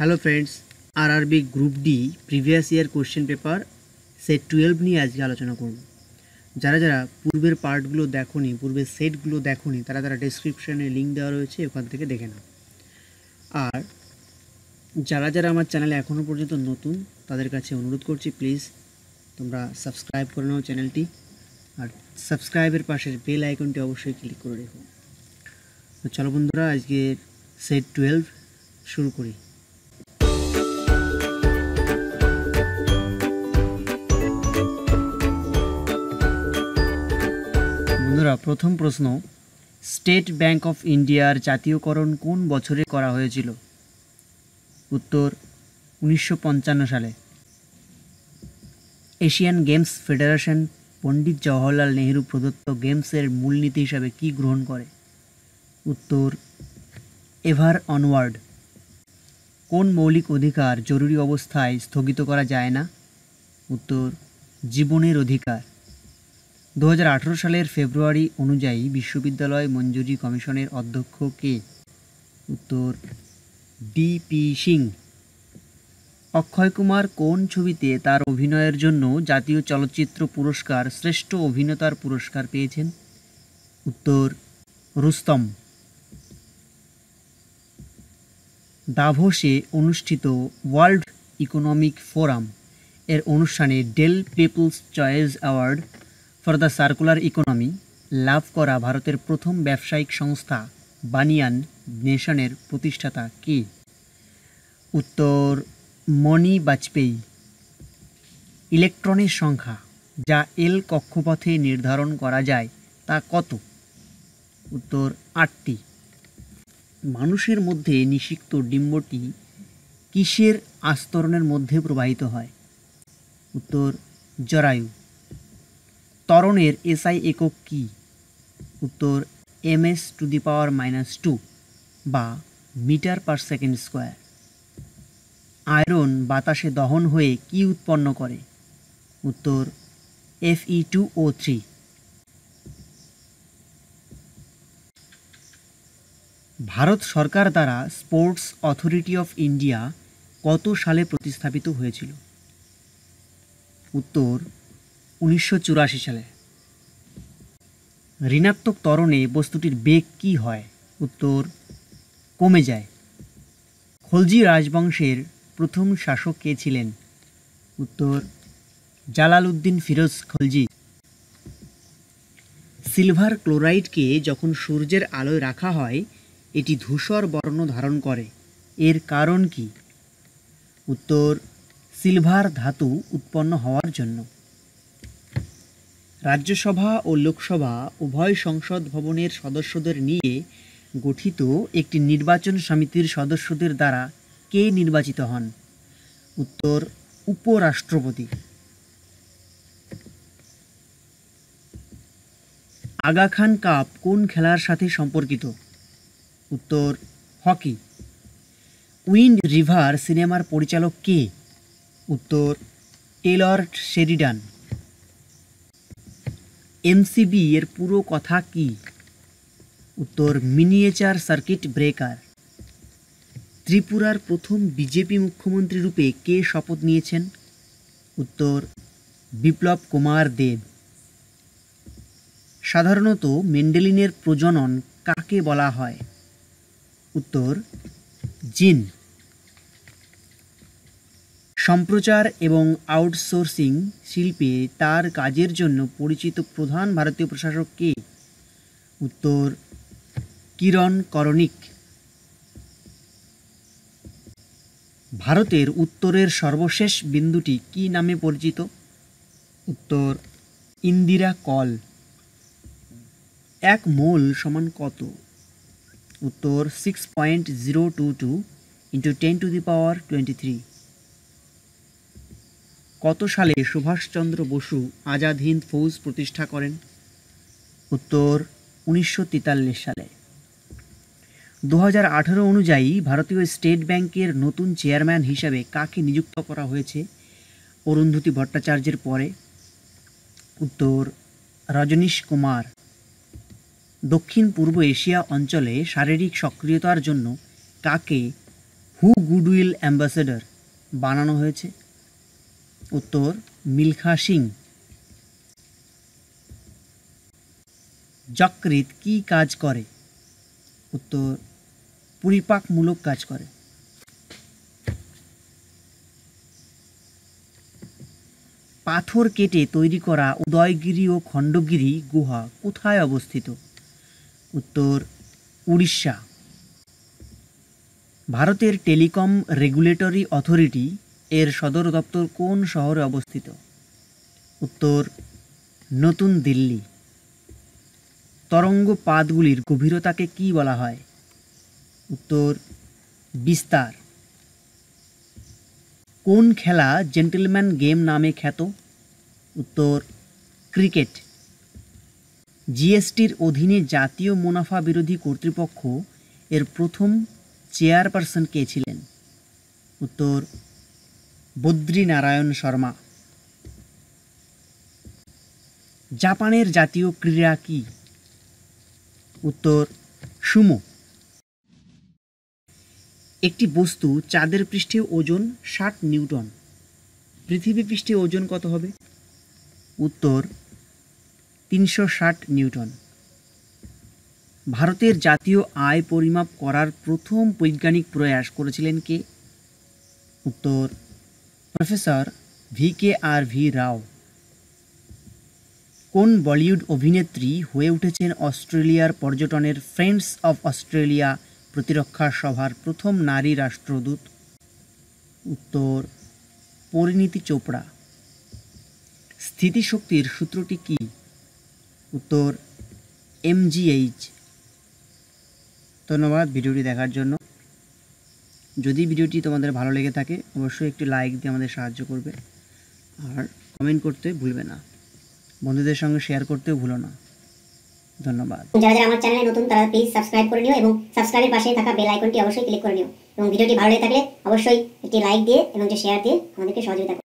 hello friends R R B group D previous year question paper set twelve নিয়ে আজকে আলোচনা করুন যারা যারা পূর্বের পার্টগুলো দেখোনি পূর্বের সেটগুলো দেখনি তারা তারা ডেসক্রিপশানে লিঙ্ক দেওয়া রয়েছে ওখান থেকে দেখে নাও আর যারা যারা আমার চ্যানেলে এখনও পর্যন্ত নতুন তাদের কাছে অনুরোধ করছি প্লিজ তোমরা সাবস্ক্রাইব করে নাও চ্যানেলটি আর সাবস্ক্রাইবের পাশের বেল আইকনটি অবশ্যই ক্লিক করে রেখো তো চলো বন্ধুরা আজকে সেট টুয়েলভ শুরু করি বন্ধুরা প্রথম প্রশ্ন স্টেট ব্যাংক অফ ইন্ডিয়ার জাতীয়করণ কোন বছরে করা হয়েছিল উত্তর উনিশশো সালে Asian Games Federation Pandit Jawaharlal Nehru প্রদত্ত গেমসের মূলনীতি হিসাবে কি গ্রহণ করে উত্তর এভার অনওয়ার্ড কোন মৌলিক অধিকার জরুরি অবস্থায় স্থগিত করা যায় না উত্তর জীবনের অধিকার দু সালের ফেব্রুয়ারি অনুযায়ী বিশ্ববিদ্যালয় মঞ্জুরি কমিশনের অধ্যক্ষ কে উত্তর ডিপি সিং অক্ষয় কুমার কোন ছবিতে তার অভিনয়ের জন্য জাতীয় চলচ্চিত্র পুরস্কার শ্রেষ্ঠ অভিনেতার পুরস্কার পেয়েছেন উত্তর রুস্তম দাভোসে অনুষ্ঠিত ওয়ার্ল্ড ইকোনমিক ফোরাম এর অনুষ্ঠানে Dell People's Choice Award for the circular economy লাভ করা ভারতের প্রথম ব্যবসায়িক সংস্থা বানিয়ান নেশনের প্রতিষ্ঠাতা কে উত্তর মণি বাজপেয়ী ইলেকট্রনের সংখ্যা যা এল কক্ষপথে নির্ধারণ করা যায় তা কত উত্তর আটটি মানুষের মধ্যে নিষিক্ত ডিম্বটি কিসের আস্তরণের মধ্যে প্রবাহিত হয় উত্তর জরায়ু ত্বরণের এসআই একক কি উত্তর M S to the power minus two বা metre per second square iron বাতাসে দহন হয়ে কি উৎপন্ন করে উত্তর F E two O three Bharat সরকার দ্বারা স্পোর্টস অথরিটি অফ ইন্ডিয়া কত সালে প্রতিস্থাপিত হয়েছিল উত্তর উনিশশো সালে ঋণাত্মক ত্বরণে বস্তুটির বেগ কি হয় উত্তর কমে যায় খলজি রাজবংশের প্রথম শাসক কে ছিলেন উত্তর জালাল উদ্দিন ফিরোজ খলজি সিলভার ক্লোরাইডকে যখন সূর্যের আলোয় রাখা হয় এটি ধূসর বর্ণ ধারণ করে এর কারণ কি উত্তর সিলভার ধাতু উৎপন্ন হওয়ার জন্য রাজ্যসভা ও লোকসভা উভয় সংসদ ভবনের সদস্যদের নিয়ে গঠিত একটি নির্বাচন সমিতির সদস্যদের দ্বারা কে নির্বাচিত হন উত্তর উপরাষ্ট্রপতি আগা খান কাপ কোন খেলার সাথে সম্পর্কিত উত্তর হকি উইন্ড রিভার সিনেমার পরিচালক কে উত্তর টেলর শেরিডান এমসিবি এর পুরো কথা কি উত্তর মিনিয়েচার সার্কিট ব্রেকার ত্রিপুরার প্রথম বিজেপি মুখ্যমন্ত্রী রূপে কে শপথ নিয়েছেন উত্তর বিপ্লব কুমার দেব সাধারণত মেন্ডেলিনের প্রজনন কাকে বলা হয় উত্তর জিন সম্প্রচার এবং আউটসোর্সিং শিল্পে তার কাজের জন্য পরিচিত প্রধান ভারতীয় প্রশাসক কে উত্তর কিরণ করণিক ভারতের উত্তরের সর্বশেষ বিন্দুটি কি নামে পরিচিত উত্তর ইন্দিরা কল এক মোল সমান কত উত্তর six point zero two two into ten two the power twenty three কত সালে সুভাষচন্দ্র বসু আজাদ হিন্দ ফৌজ প্রতিষ্ঠা করেন উত্তর উনিশশো সালে দু অনুযায়ী ভারতীয় স্টেট ব্যাংকের নতুন চেয়ারম্যান হিসাবে কাকে নিযুক্ত করা হয়েছে অরুন্ধতী ভট্টাচার্যের পরে উত্তর রজনীশ কুমার দক্ষিণ পূর্ব এশিয়া অঞ্চলে শারীরিক সক্রিয়তার জন্য কাকে হু গুডউইল অ্যাম্বাসেডর বানানো হয়েছে উত্তর মিলখা সিং যকৃত কি কাজ করে উত্তর পরিপাকমূলক কাজ করে পাথর কেটে তৈরি করা উদয়গিরি ও খণ্ডগিরি গুহা কোথায় অবস্থিত উত্তর উড়িষ্যা ভারতের টেলিকম রেগুলেটরি অথরিটি এর সদর দপ্তর কোন শহরে অবস্থিত উত্তর নতুন দিল্লি তরঙ্গ পাদগুলির গভীরতাকে কি বলা হয় উত্তর বিস্তার কোন খেলা জেন্টেলম্যান গেম নামে খ্যাত উত্তর ক্রিকেট জিএসটির অধীনে জাতীয় মুনাফা বিরোধী কর্তৃপক্ষ এর প্রথম চেয়ারপারসন কে ছিলেন উত্তর বদ্রীনারায়ণ শর্মা জাপানের জাতীয় ক্রীড়া কি উত্তর সুমো একটি বস্তু চাঁদের পৃষ্ঠে ওজন ষাট নিউটন পৃথিবী পৃষ্ঠে ওজন কত হবে উত্তর তিনশো ষাট নিউটন ভারতের জাতীয় আয় পরিমাপ করার প্রথম বৈজ্ঞানিক প্রয়াস করেছিলেন কে উত্তর professor V K R V Rao কোন বলিউড অভিনেত্রী হয়ে উঠেছেন অস্ট্রেলিয়ার পর্যটনের ফ্রেন্ডস অফ অস্ট্রেলিয়া প্রতিরক্ষা সভার প্রথম নারী রাষ্ট্রদূত উত্তর পরিণীতি চোপড়া স্থিতিশক্তির সূত্রটি কি উত্তর এমজিএইচ ধন্যবাদ ভিডিওটি দেখার জন্য যদি ভিডিওটি তোমাদের ভালো লেগে থাকে অবশ্যই একটি লাইক দিয়ে আমাদের সাহায্য করবে আর কমেন্ট করতে ভুলবে না বন্ধুদের সঙ্গে শেয়ার করতেও ভুলো না ধন্যবাদ যারা যারা আমার চ্যানেলে নতুন তারা প্লিজ সাবস্ক্রাইব করে নিও এবং সাবস্ক্রাইবের পাশে থাকা বেল আইকনটি অবশ্যই ক্লিক করে নিও এবং ভিডিওটি ভালো লেগে থাকলে অবশ্যই একটি লাইক দিয়ে এবং যে শেয়ার দিয়ে আমাদেরকে সহযোগিতা